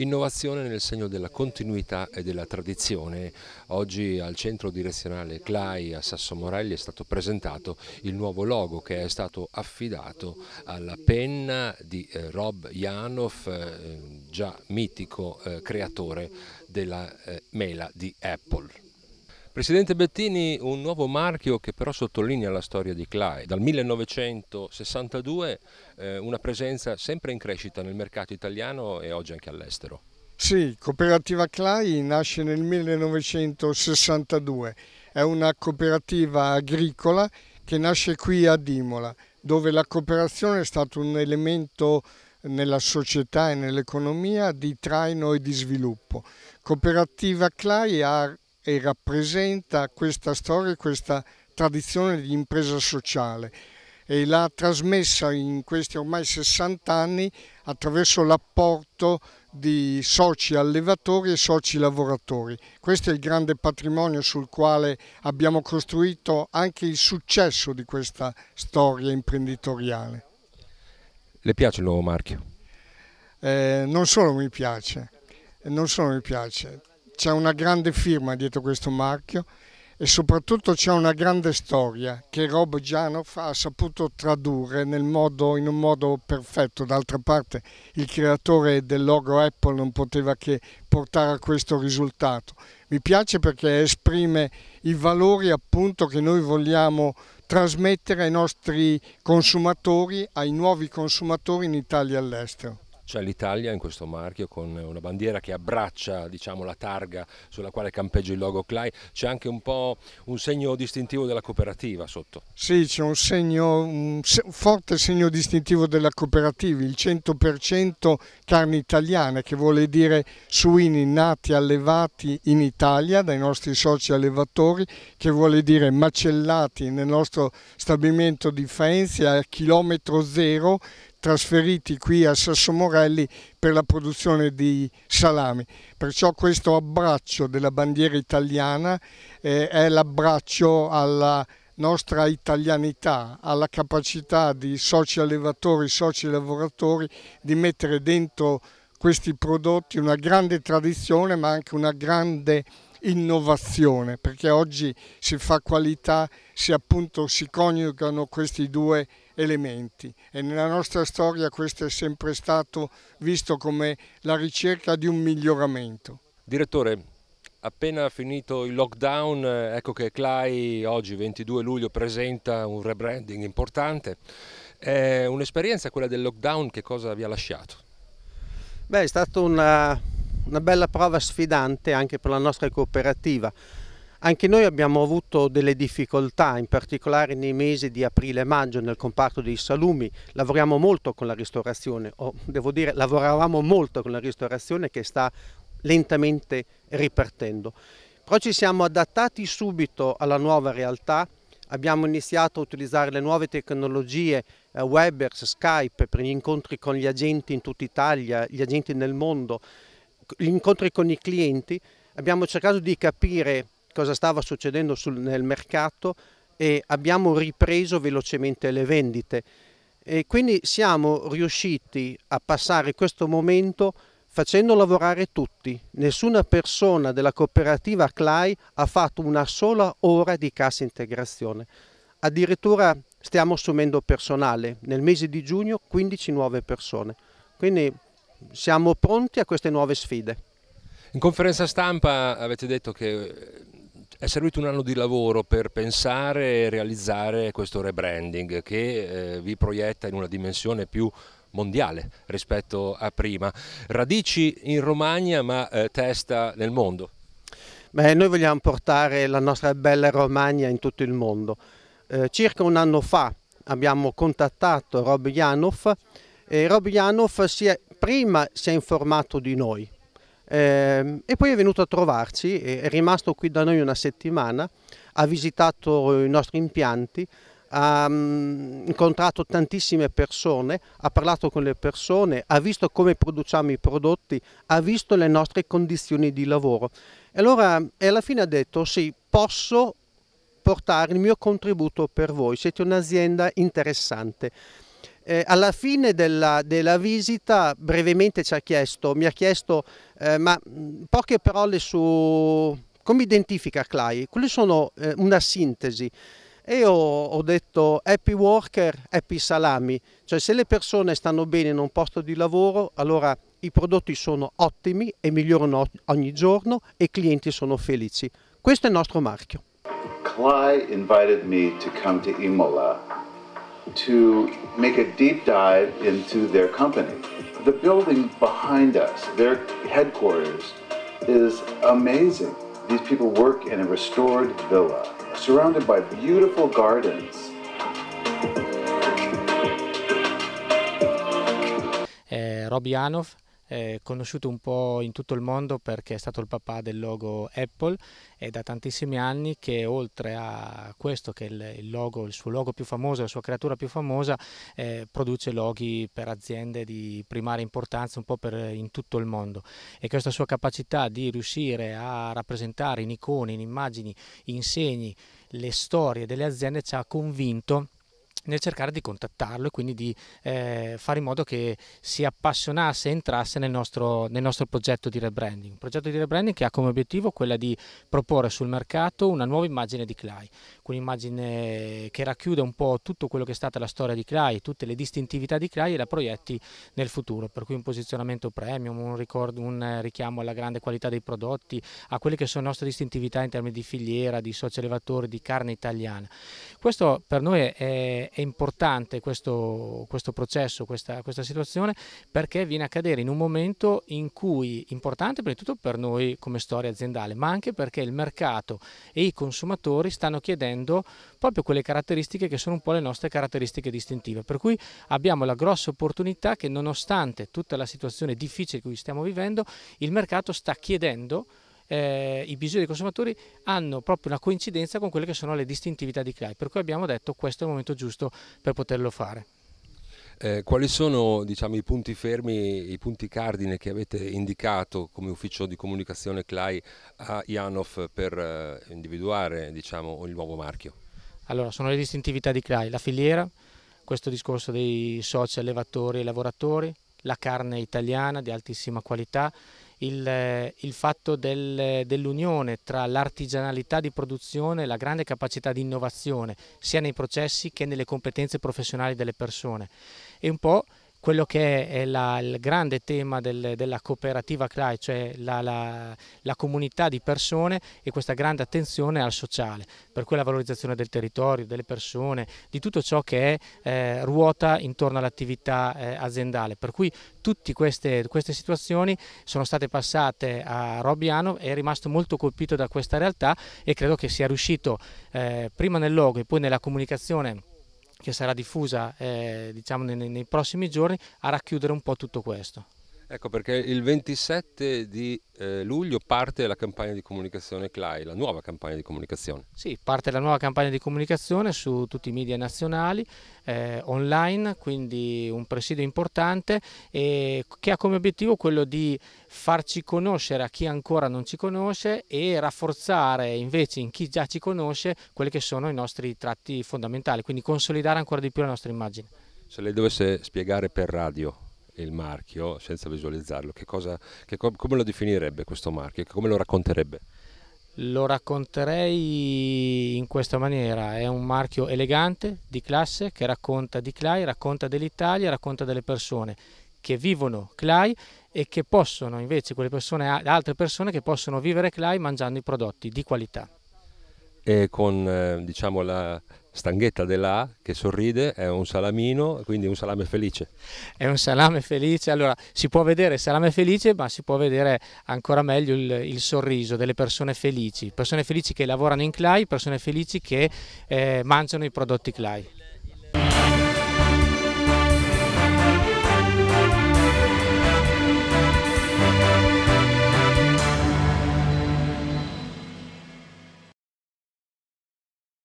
Innovazione nel segno della continuità e della tradizione. Oggi al centro direzionale CLAI a Sasso Morelli è stato presentato il nuovo logo che è stato affidato alla penna di eh, Rob Janoff, eh, già mitico eh, creatore della mela di Apple. Presidente Bettini, un nuovo marchio che però sottolinea la storia di Clay. Dal 1962 eh, una presenza sempre in crescita nel mercato italiano e oggi anche all'estero. Sì, Cooperativa Clay nasce nel 1962, è una cooperativa agricola che nasce qui a Dimola, dove la cooperazione è stato un elemento nella società e nell'economia di traino e di sviluppo. Cooperativa Clai ha e rappresenta questa storia, e questa tradizione di impresa sociale e l'ha trasmessa in questi ormai 60 anni attraverso l'apporto di soci allevatori e soci lavoratori. Questo è il grande patrimonio sul quale abbiamo costruito anche il successo di questa storia imprenditoriale. Le piace il nuovo marchio? Eh, non solo mi piace, non solo mi piace, c'è una grande firma dietro questo marchio e soprattutto c'è una grande storia che Rob Gianoff ha saputo tradurre modo, in un modo perfetto. D'altra parte il creatore del logo Apple non poteva che portare a questo risultato. Mi piace perché esprime i valori appunto che noi vogliamo trasmettere ai nostri consumatori, ai nuovi consumatori in Italia e all'estero c'è l'Italia in questo marchio con una bandiera che abbraccia diciamo, la targa sulla quale campeggia il logo CLAI, c'è anche un po' un segno distintivo della cooperativa sotto. Sì, c'è un, segno, un forte segno distintivo della cooperativa, il 100% carne italiana, che vuole dire suini nati e allevati in Italia dai nostri soci allevatori, che vuole dire macellati nel nostro stabilimento di Faenzi a chilometro zero trasferiti qui a Sassomorelli per la produzione di salami. Perciò questo abbraccio della bandiera italiana eh, è l'abbraccio alla nostra italianità, alla capacità di soci allevatori, soci lavoratori di mettere dentro questi prodotti una grande tradizione ma anche una grande innovazione perché oggi si fa qualità se appunto si coniugano questi due elementi e nella nostra storia questo è sempre stato visto come la ricerca di un miglioramento. Direttore, appena finito il lockdown, eh, ecco che CLAI oggi 22 luglio presenta un rebranding importante. un'esperienza quella del lockdown, che cosa vi ha lasciato? Beh, è stata una, una bella prova sfidante anche per la nostra cooperativa. Anche noi abbiamo avuto delle difficoltà, in particolare nei mesi di aprile e maggio nel comparto dei salumi. Lavoriamo molto con la ristorazione, o devo dire lavoravamo molto con la ristorazione che sta lentamente ripartendo. Però ci siamo adattati subito alla nuova realtà, abbiamo iniziato a utilizzare le nuove tecnologie, eh, Webers, Skype per gli incontri con gli agenti in tutta Italia, gli agenti nel mondo, gli incontri con i clienti, abbiamo cercato di capire cosa stava succedendo sul, nel mercato e abbiamo ripreso velocemente le vendite. E quindi siamo riusciti a passare questo momento facendo lavorare tutti. Nessuna persona della cooperativa CLAI ha fatto una sola ora di cassa integrazione. Addirittura stiamo assumendo personale, nel mese di giugno 15 nuove persone. Quindi siamo pronti a queste nuove sfide. In conferenza stampa avete detto che è servito un anno di lavoro per pensare e realizzare questo rebranding che eh, vi proietta in una dimensione più mondiale rispetto a prima. Radici in Romagna ma eh, testa nel mondo. Beh, noi vogliamo portare la nostra bella Romagna in tutto il mondo. Eh, circa un anno fa abbiamo contattato Rob Janov e Rob Janov si è, prima si è informato di noi eh, e poi è venuto a trovarci, è rimasto qui da noi una settimana, ha visitato i nostri impianti, ha mm, incontrato tantissime persone, ha parlato con le persone, ha visto come produciamo i prodotti, ha visto le nostre condizioni di lavoro. E allora e alla fine ha detto sì, posso portare il mio contributo per voi, siete un'azienda interessante. Eh, alla fine della, della, visita brevemente ci ha chiesto, mi ha chiesto eh, ma mm, poche parole su come identifica Clai, quelle sono eh, una sintesi. E ho, ho, detto happy worker, happy salami, cioè se le persone stanno bene in un posto di lavoro, allora i prodotti sono ottimi e migliorano ogni giorno e i clienti sono felici. Questo è il nostro marchio. Clay invited me to come to Imola to make a deep dive into their company. The building behind us, their headquarters, is amazing. These people work in a restored villa surrounded by beautiful gardens. Eh, Robbie eh, conosciuto un po' in tutto il mondo perché è stato il papà del logo Apple e da tantissimi anni che oltre a questo che è il, il, logo, il suo logo più famoso, la sua creatura più famosa, eh, produce loghi per aziende di primaria importanza un po' per, in tutto il mondo e questa sua capacità di riuscire a rappresentare in icone, in immagini, in segni le storie delle aziende ci ha convinto nel cercare di contattarlo e quindi di eh, fare in modo che si appassionasse e entrasse nel nostro, nel nostro, progetto di rebranding. Un progetto di rebranding che ha come obiettivo quella di proporre sul mercato una nuova immagine di Clay, un'immagine che racchiude un po' tutto quello che è stata la storia di Clay, tutte le distintività di Clay e la proietti nel futuro, per cui un posizionamento premium, un, ricordo, un richiamo alla grande qualità dei prodotti, a quelle che sono le nostre distintività in termini di filiera, di socio elevatore, di carne italiana. Questo per noi è è, importante questo, questo processo, questa, questa, situazione, perché viene a cadere in un momento in cui, importante prima di tutto per noi come storia aziendale, ma anche perché il mercato e i consumatori stanno chiedendo proprio quelle caratteristiche che sono un po' le nostre caratteristiche distintive. Per cui abbiamo la grossa opportunità che nonostante tutta la situazione difficile che stiamo vivendo, il mercato sta chiedendo eh, i bisogni dei consumatori hanno proprio una coincidenza con quelle che sono le distintività di CLAI, per cui abbiamo detto questo è il momento giusto per poterlo fare. Eh, quali sono diciamo, i punti fermi, i punti cardine che avete indicato come ufficio di comunicazione CLAI a IANOF per eh, individuare diciamo, il nuovo marchio? Allora, sono le distintività di CLAI, la filiera, questo discorso dei soci allevatori e lavoratori, la carne italiana di altissima qualità il, eh, il fatto del, dell'unione tra l'artigianalità di produzione e la grande capacità di innovazione, sia nei processi che nelle competenze professionali delle persone. E un po' quello che è la, il grande tema del, della cooperativa CRAI, cioè la, la, la, comunità di persone e questa grande attenzione al sociale, per cui la valorizzazione del territorio, delle persone, di tutto ciò che è, eh, ruota intorno all'attività eh, aziendale. Per cui tutte queste, queste, situazioni sono state passate a Robbiano e è rimasto molto colpito da questa realtà e credo che sia riuscito eh, prima nel logo e poi nella comunicazione che sarà diffusa eh, diciamo, nei, nei prossimi giorni a racchiudere un po' tutto questo. Ecco perché il 27 di eh, luglio parte la campagna di comunicazione CLAI, la nuova campagna di comunicazione. Sì, parte la nuova campagna di comunicazione su tutti i media nazionali, eh, online, quindi un presidio importante eh, che ha come obiettivo quello di farci conoscere a chi ancora non ci conosce e rafforzare invece in chi già ci conosce quelli che sono i nostri tratti fondamentali, quindi consolidare ancora di più la nostra immagine. Se lei dovesse spiegare per radio il marchio senza visualizzarlo, che cosa, che co come lo definirebbe questo marchio? Come lo racconterebbe? Lo racconterei in questa maniera, è un marchio elegante, di classe, che racconta di Clai, racconta dell'Italia, racconta delle persone che vivono Clai e che possono invece, quelle persone, altre persone che possono vivere Clai mangiando i prodotti di qualità e con eh, diciamo la stanghetta dell'A che sorride è un salamino, quindi un salame felice. È un salame felice, allora si può vedere salame felice ma si può vedere ancora meglio il, il sorriso delle persone felici, persone felici che lavorano in CLAI, persone felici che eh, mangiano i prodotti CLAI.